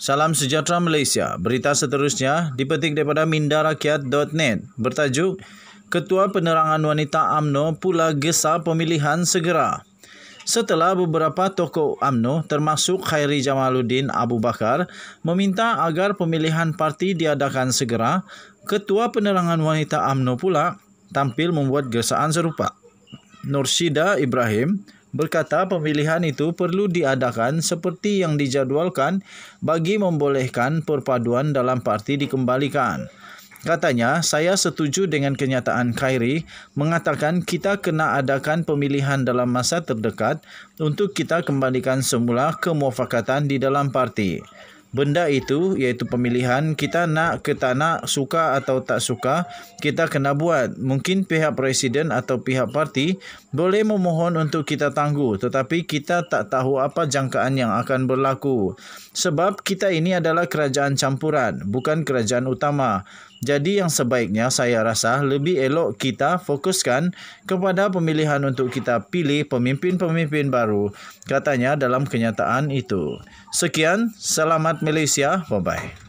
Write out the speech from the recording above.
Salam sejahtera Malaysia. Berita seterusnya dipetik daripada mindarakyat.net bertajuk Ketua Penerangan Wanita AMNO pula gesa pemilihan segera. Setelah beberapa tokoh AMNO termasuk Khairi Jamaluddin Abu Bakar meminta agar pemilihan parti diadakan segera, Ketua Penerangan Wanita AMNO pula tampil membuat gesaan serupa. Nursida Ibrahim berkata pemilihan itu perlu diadakan seperti yang dijadualkan bagi membolehkan perpaduan dalam parti dikembalikan. Katanya, saya setuju dengan kenyataan Khairi mengatakan kita kena adakan pemilihan dalam masa terdekat untuk kita kembalikan semula kemufakatan di dalam parti benda itu iaitu pemilihan kita nak ke tak nak suka atau tak suka kita kena buat mungkin pihak presiden atau pihak parti boleh memohon untuk kita tangguh tetapi kita tak tahu apa jangkaan yang akan berlaku sebab kita ini adalah kerajaan campuran bukan kerajaan utama jadi yang sebaiknya saya rasa lebih elok kita fokuskan kepada pemilihan untuk kita pilih pemimpin-pemimpin baru, katanya dalam kenyataan itu. Sekian, selamat Malaysia, bye-bye.